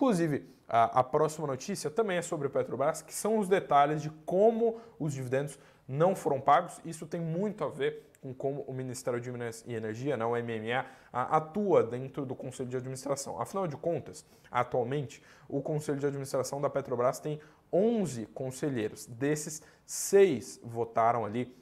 Inclusive, a, a, próxima notícia também é sobre o Petrobras, que são os detalhes de como os dividendos não foram pagos. Isso tem muito a ver com como o Ministério de Minas e Energia, não né, o MMA, atua dentro do Conselho de Administração. Afinal de contas, atualmente, o Conselho de Administração da Petrobras tem 11 conselheiros. Desses, seis votaram ali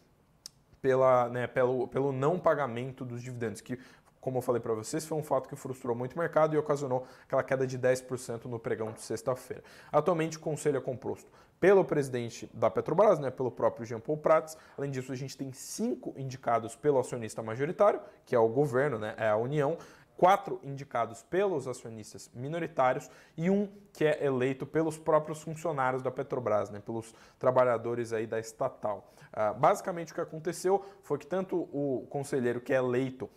pela, né, pelo, pelo não pagamento dos dividendos, que como eu falei para vocês, foi um fato que frustrou muito o mercado e ocasionou aquela queda de 10% no pregão de sexta-feira. Atualmente, o conselho é composto pelo presidente da Petrobras, né, pelo próprio Jean Paul Prats. Além disso, a gente tem cinco indicados pelo acionista majoritário, que é o governo, né, é a União, quatro indicados pelos acionistas minoritários e um que é eleito pelos próprios funcionários da Petrobras, né, pelos trabalhadores aí da estatal. Ah, basicamente, o que aconteceu foi que tanto o conselheiro que é eleito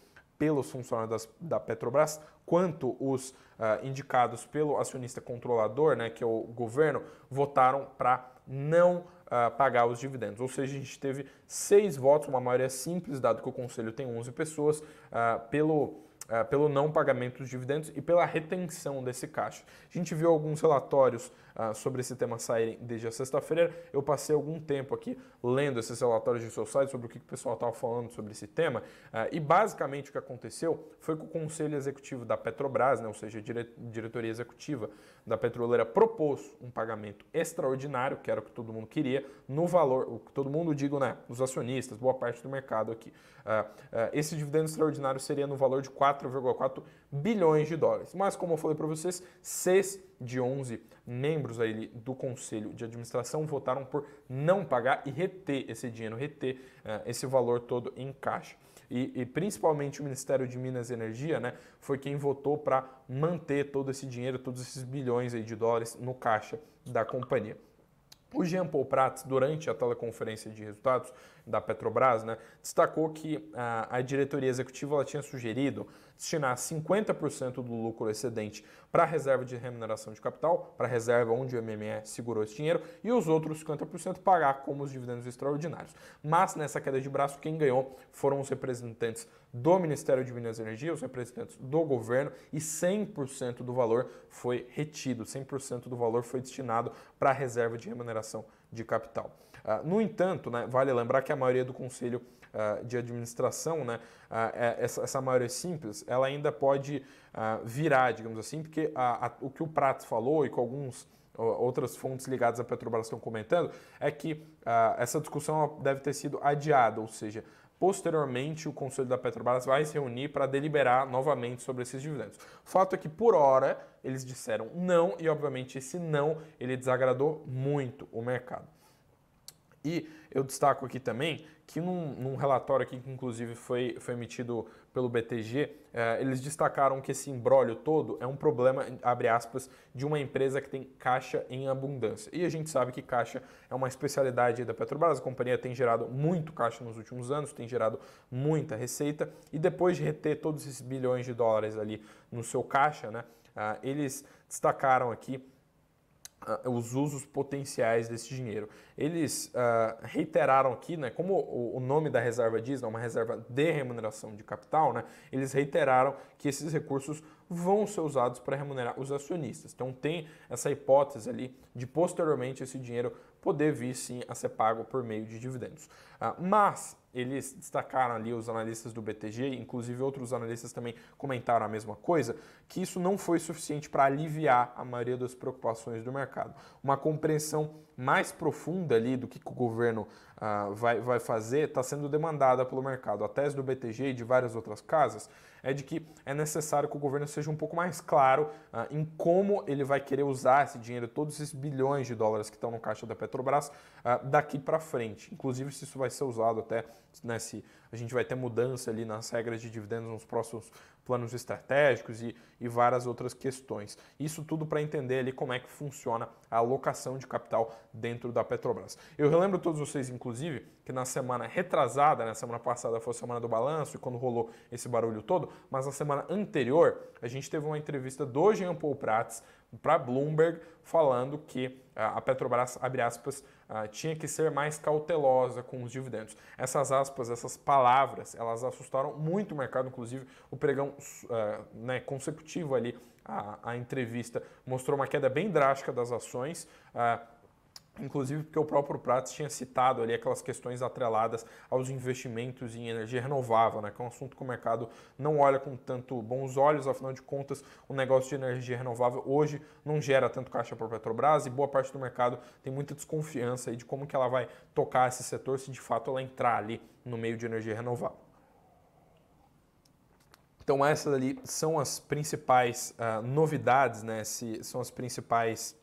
pelos funcionários das, da Petrobras, quanto os uh, indicados pelo acionista controlador, né, que é o governo, votaram para não uh, pagar os dividendos. Ou seja, a gente teve seis votos, uma maioria simples, dado que o conselho tem 11 pessoas, uh, pelo é, pelo não pagamento dos dividendos e pela retenção desse caixa. A gente viu alguns relatórios uh, sobre esse tema saírem desde a sexta-feira. Eu passei algum tempo aqui lendo esses relatórios de seu site sobre o que o pessoal estava falando sobre esse tema uh, e basicamente o que aconteceu foi que o Conselho Executivo da Petrobras, né, ou seja, a dire diretoria executiva da petroleira, propôs um pagamento extraordinário, que era o que todo mundo queria, no valor, o que todo mundo digo, né, os acionistas, boa parte do mercado aqui. Ah, esse dividendo extraordinário seria no valor de 4 4,4 bilhões de dólares. Mas, como eu falei para vocês, 6 de 11 membros aí do conselho de administração votaram por não pagar e reter esse dinheiro, reter uh, esse valor todo em caixa. E, e, principalmente o Ministério de Minas e Energia, né, foi quem votou para manter todo esse dinheiro, todos esses bilhões aí de dólares no caixa da companhia. O Jean Paul Prats, durante a teleconferência de resultados, da Petrobras, né, destacou que a, a diretoria executiva tinha sugerido destinar 50% do lucro excedente para a reserva de remuneração de capital, para a reserva onde o MME segurou esse dinheiro, e os outros 50% pagar como os dividendos extraordinários. Mas nessa queda de braço, quem ganhou foram os representantes do Ministério de Minas e Energia, os representantes do governo, e 100% do valor foi retido, 100% do valor foi destinado para a reserva de remuneração de capital. Ah, no entanto, né, vale lembrar que a maioria do conselho ah, de administração, né, ah, é, essa, essa maioria é simples, ela ainda pode virar, digamos assim, porque a, a, o que o Prato falou e com alguns outras fontes ligadas à Petrobras estão comentando, é que essa discussão deve ter sido adiada, ou seja, posteriormente o Conselho da Petrobras vai se reunir para deliberar novamente sobre esses dividendos. fato é que, por hora, eles disseram não e, obviamente, esse não ele desagradou muito o mercado. E eu destaco aqui também que num, num relatório aqui que inclusive foi, foi emitido pelo BTG, eh, eles destacaram que esse embrólio todo é um problema, abre aspas, de uma empresa que tem caixa em abundância. E a gente sabe que caixa é uma especialidade da Petrobras, a companhia tem gerado muito caixa nos últimos anos, tem gerado muita receita, e depois de reter todos esses bilhões de dólares ali no seu caixa, né, ah, eles destacaram aqui ah, os usos potenciais desse dinheiro. Eles uh, reiteraram aqui, né, como o, nome da reserva diz, é uma reserva de remuneração de capital, né, eles reiteraram que esses recursos vão ser usados para remunerar os acionistas. Então tem essa hipótese ali de posteriormente esse dinheiro poder vir sim a ser pago por meio de dividendos. Ah, mas eles destacaram ali os analistas do BTG, inclusive outros analistas também comentaram a mesma coisa, que isso não foi suficiente para aliviar a maioria das preocupações do mercado. Uma compreensão mais profunda ali do que, que o governo ah, vai, vai fazer está sendo demandada pelo mercado. A tese do BTG e de várias outras casas é de que é necessário que o governo seja um pouco mais claro ah, em como ele vai querer usar esse dinheiro, todos esses bilhões de dólares que estão no caixa da Petrobras, ah, daqui para frente. Inclusive, se isso vai ser usado até nesse a gente vai ter mudança ali nas regras de dividendos nos próximos planos estratégicos e, e várias outras questões. Isso tudo para entender ali como é que funciona a alocação de capital dentro da Petrobras. Eu relembro todos vocês, inclusive, que na semana retrasada, na né, semana passada foi a semana do balanço e quando rolou esse barulho todo, mas na semana anterior a gente teve uma entrevista do Jean Paul Prats para Bloomberg falando que ah, a Petrobras, abre aspas, ah, tinha que ser mais cautelosa com os dividendos. Essas aspas, essas palavras, elas assustaram muito o mercado, inclusive o pregão ah, né, consecutivo ali, a, a entrevista mostrou uma queda bem drástica das ações inclusive porque o próprio Prats tinha citado ali aquelas questões atreladas aos investimentos em energia renovável, né, que é um assunto que o mercado não olha com tanto bons olhos, afinal de contas, o negócio de energia renovável hoje não gera tanto caixa para a Petrobras e boa parte do mercado tem muita desconfiança aí de como que ela vai tocar esse setor se de fato ela entrar ali no meio de energia renovável. Então essas ali são as principais uh, novidades, né? Se, são as principais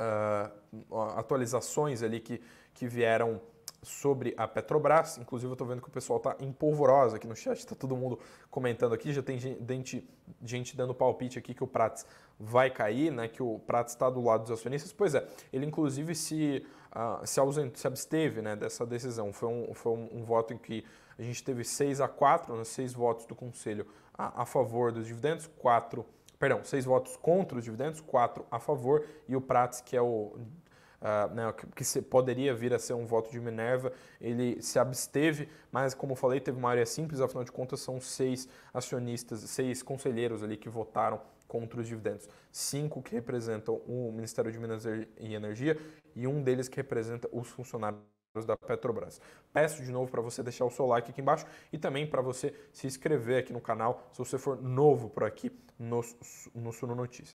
uh, atualizações ali que, que vieram sobre a Petrobras. Inclusive, eu estou vendo que o pessoal está empolvorosa aqui no chat, está todo mundo comentando aqui. Já tem gente, gente dando palpite aqui que o Prats vai cair, né? que o Prats está do lado dos acionistas. Pois é, ele inclusive se, uh, se, ausent, se absteve né, dessa decisão. Foi, um, foi um, um, voto em que a gente teve 6 a 4, né, 6 votos do Conselho a, a favor dos dividendos, 4 a perdão, seis votos contra os dividendos, quatro a favor, e o Prats, que é o Uh, né, que, se, poderia vir a ser um voto de Minerva, ele se absteve, mas como eu falei, teve uma área simples, afinal de contas são seis acionistas, seis conselheiros ali que votaram contra os dividendos. Cinco que representam o Ministério de Minas e Energia e um deles que representa os funcionários da Petrobras. Peço de novo para você deixar o seu like aqui embaixo e também para você se inscrever aqui no canal se você for novo por aqui no, no Suno Notícias.